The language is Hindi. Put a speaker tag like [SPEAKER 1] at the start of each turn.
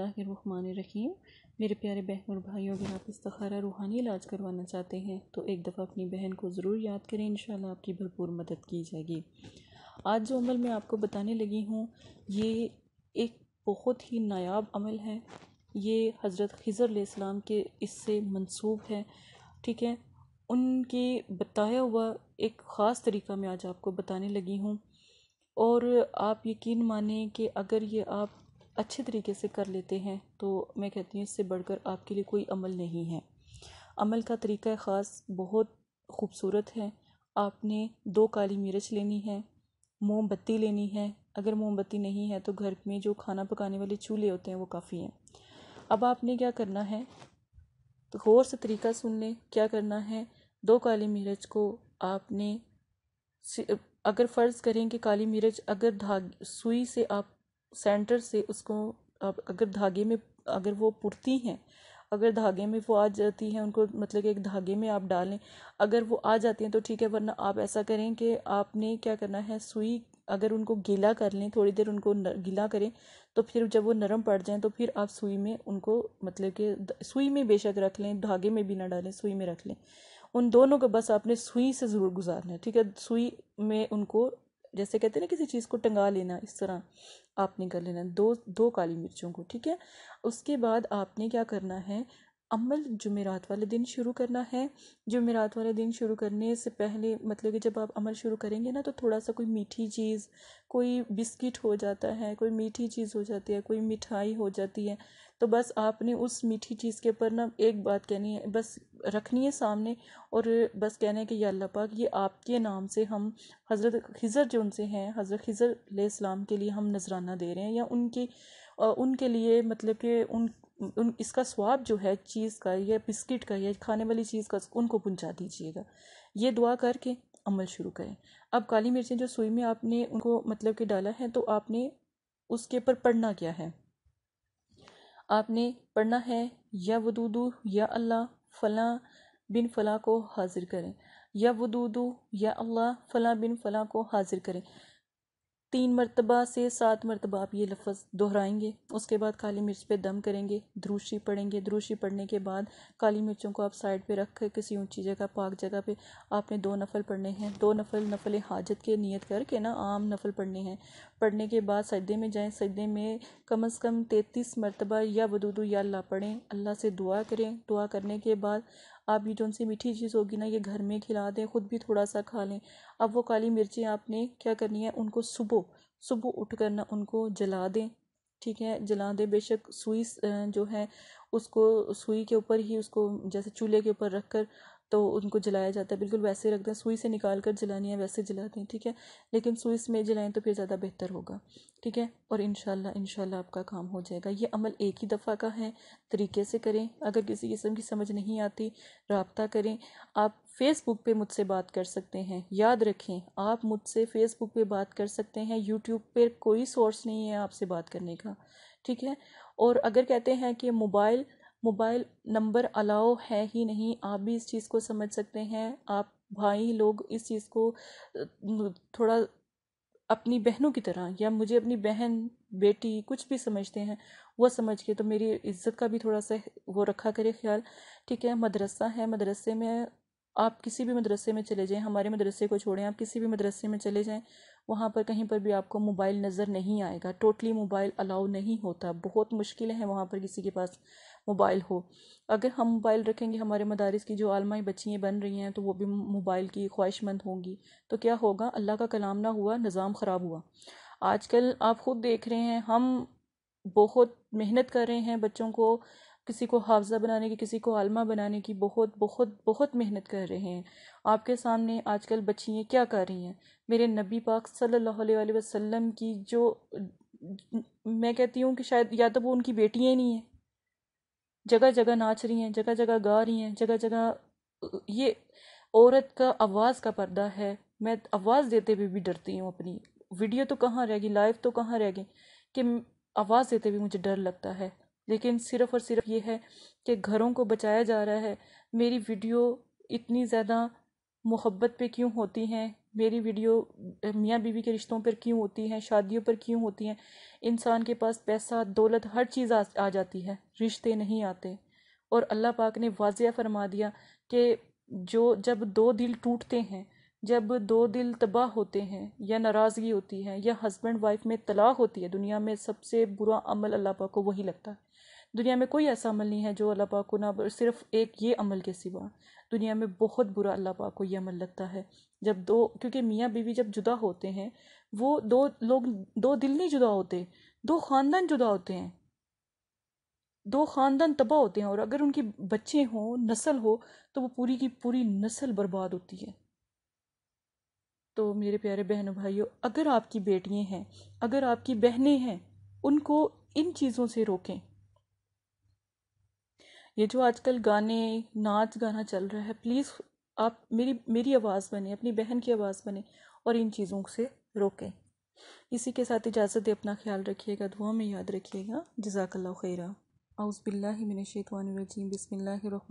[SPEAKER 1] रखीम मेरे प्यारे बहन और भाई अगर आप इस तखारा रूहानी इलाज करवाना चाहते हैं तो एक दफ़ा अपनी बहन को ज़रूर याद करें इन आपकी भरपूर मदद की जाएगी आज जो अमल मैं आपको बताने लगी हूँ ये एक बहुत ही नायाब अमल है ये हज़रत खज़र इस्लाम के इससे मनसूब है ठीक है उनके बताया हुआ एक ख़ास तरीका मैं आज आपको बताने लगी हूँ और आप यकीन माने कि अगर ये आप अच्छे तरीके से कर लेते हैं तो मैं कहती हूँ इससे बढ़कर आपके लिए कोई अमल नहीं है अमल का तरीका ख़ास बहुत खूबसूरत है आपने दो काली मिर्च लेनी है मोमबत्ती लेनी है अगर मोमबत्ती नहीं है तो घर में जो खाना पकाने वाले चूल्हे होते हैं वो काफ़ी हैं अब आपने क्या करना है तो गौर से तरीका सुन लें क्या करना है दो काली मिर्च को आपने अगर फ़र्ज़ करें कि काली मिर्च अगर धाग सुई से आप सेंटर से उसको अगर धागे में अगर वो पुरती हैं अगर धागे में वो आ जाती हैं उनको मतलब कि एक धागे में आप डालें अगर वो आ जाती हैं तो ठीक है वरना आप ऐसा करें कि आपने क्या करना है सुई अगर उनको गीला कर लें थोड़ी देर उनको गीला करें तो फिर जब वो नरम पड़ जाएं तो फिर आप सुई में उनको मतलब कि सुई में बेशक रख लें धागे में भी ना डालें सुई में रख लें उन दोनों को बस आपने सुई से ज़रूर गुजारना है ठीक है सुई में उनको जैसे कहते हैं ना किसी चीज़ को टंगा लेना इस तरह आपने कर लेना दो दो काली मिर्चों को ठीक है उसके बाद आपने क्या करना है अमल जुमेरात वाले दिन शुरू करना है जुमेरात वाले दिन शुरू करने से पहले मतलब कि जब आप अमल शुरू करेंगे ना तो थोड़ा सा कोई मीठी चीज़ कोई बिस्किट हो जाता है कोई मीठी चीज़ हो जाती है कोई मिठाई हो जाती है तो बस आपने उस मीठी चीज़ के ऊपर ना एक बात कहनी है बस रखनी है सामने और बस कहना है कि या अल्लाह पाक ये आपके नाम से हम हज़रत खिज़र जो उनसे हैं हज़रत खिज़र सलाम के लिए हम नजराना दे रहे हैं या उनकी उनके लिए मतलब कि उन उन इसका स्वाद जो है चीज़ का या बिस्किट का या खाने वाली चीज़ का उनको पहुँचा दीजिएगा ये दुआ करके अमल शुरू करें अब काली मिर्चें जो सुई में आपने उनको मतलब कि डाला है तो आपने उसके ऊपर पढ़ना क्या है आपने पढ़ना है या वदूदू या अल्लाह फ़लाँ बिन फ़लाँ को हाजिर करें या वदूदू या अल्लाह फ़लाँ बिन फ़लाँ को हाजिर करें तीन मरतबा से सात मरतबा आप ये लफ्ज़ दोहराएंगे उसके बाद काली मिर्च पे दम करेंगे द्रूशी पड़ेंगे द्रूशी पड़ने के बाद काली मिर्चों को आप साइड पे रख कर किसी ऊंची जगह पाक जगह पे आपने दो नफल पढ़ने हैं दो नफल नफल हाजत के नियत करके ना आम नफल पढ़ने हैं पढ़ने के बाद सदे में जाएँ सदे में कम अज़ कम तैतीस मरतबा या बदूदू या ला पढ़ें अल्लाह से दुआ करें दुआ करने के बाद आप ये जो उनसे मीठी चीज़ होगी ना ये घर में खिला दें ख़ुद भी थोड़ा सा खा लें अब वो काली मिर्चें आपने क्या करनी है उनको सुबह सुबह उठ कर ना उनको जला दें ठीक है जला दें बेशक सुई जो है उसको सुई के ऊपर ही उसको जैसे चूल्हे के ऊपर रख कर तो उनको जलाया जाता है बिल्कुल वैसे रखते हैं सुई से निकाल कर जलानी है वैसे जलाते हैं ठीक है लेकिन सुई में जलाएं तो फिर ज़्यादा बेहतर होगा ठीक है और इन शाला आपका काम हो जाएगा ये अमल एक ही दफ़ा का है तरीके से करें अगर किसी किस्म की समझ नहीं आती रबता करें आप फेसबुक पे मुझसे बात कर सकते हैं याद रखें आप मुझसे फेसबुक पे बात कर सकते हैं यूट्यूब पे कोई सोर्स नहीं है आपसे बात करने का ठीक है और अगर कहते हैं कि मोबाइल मोबाइल नंबर अलाउ है ही नहीं आप भी इस चीज़ को समझ सकते हैं आप भाई लोग इस चीज़ को थोड़ा अपनी बहनों की तरह या मुझे अपनी बहन बेटी कुछ भी समझते हैं वो समझ के तो मेरी इज्जत का भी थोड़ा सा वो रखा करे ख्याल ठीक है मदरसा है मदरसे में आप किसी भी मदरसे में चले जाएं हमारे मदरसे को छोड़ें आप किसी भी मदरसे में चले जाएं वहाँ पर कहीं पर भी आपको मोबाइल नज़र नहीं आएगा टोटली मोबाइल अलाउ नहीं होता बहुत मुश्किल है वहाँ पर किसी के पास मोबाइल हो अगर हम मोबाइल रखेंगे हमारे मदारस की जो आलमाई बच्चियाँ बन रही हैं तो वो भी मोबाइल की ख्वाहिशमंद होंगी तो क्या होगा अल्लाह का कलाम ना हुआ निज़ाम ख़राब हुआ आजकल आप ख़ुद देख रहे हैं हम बहुत मेहनत कर रहे हैं बच्चों को किसी को हाफजा बनाने की किसी को आलमा बनाने की बहुत बहुत बहुत मेहनत कर रहे हैं आपके सामने आजकल बच्चियाँ क्या कर रही हैं मेरे नबी पाक सल्लल्लाहु अलैहि वसल्लम की जो मैं कहती हूँ कि शायद या तो वो उनकी बेटियाँ ही नहीं हैं जगह जगह नाच रही हैं जगह जगह गा रही हैं जगह जगह ये औरत का आवाज़ का पर्दा है मैं आवाज़ देते हुए भी, भी डरती हूँ अपनी वीडियो तो कहाँ रह गई लाइव तो कहाँ रह गई कि आवाज़ देते हुए मुझे डर लगता है लेकिन सिर्फ और सिर्फ ये है कि घरों को बचाया जा रहा है मेरी वीडियो इतनी ज़्यादा मोहब्बत पे क्यों होती हैं मेरी वीडियो मियाँ बीवी के रिश्तों पर क्यों होती हैं शादियों पर क्यों होती हैं इंसान के पास पैसा दौलत हर चीज़ आ, आ जाती है रिश्ते नहीं आते और अल्लाह पाक ने वाजिया फरमा दिया कि जो जब दो दिल टूटते हैं जब दो दिल तबाह होते हैं या नाराज़गी होती है या हस्बैंड वाइफ में तलाक होती है दुनिया में सबसे बुरा अमल अल्लाह पाक को वही लगता है दुनिया में कोई ऐसा अमल नहीं है जो अल्लाह पाक को ना सिर्फ एक ये अमल के सिवा दुनिया में बहुत बुरा अल्लाह पाक को ये अमल लगता है जब दो क्योंकि मियाँ बीवी जब जुदा होते हैं वो दो लोग दो दिल नहीं जुदा होते दो ख़ानदान जुदा होते हैं दो ख़ानदान तबाह होते हैं और अगर उनकी बच्चे हों नस्ल हो तो वो पूरी की पूरी नस्ल बर्बाद होती है तो मेरे प्यारे बहनों भाइयों अगर आपकी बेटियां हैं अगर आपकी बहनें हैं उनको इन चीज़ों से रोकें ये जो आजकल गाने नाच गाना चल रहा है प्लीज़ आप मेरी मेरी आवाज़ बने अपनी बहन की आवाज़ बने और इन चीज़ों से रोकें इसी के साथ इजाज़त दे अपना ख्याल रखिएगा दुआ में याद रखिएगा जजाकल्ला खैरा आउज़बिल्लिमिनशैतवानरजीम बसमिल्लर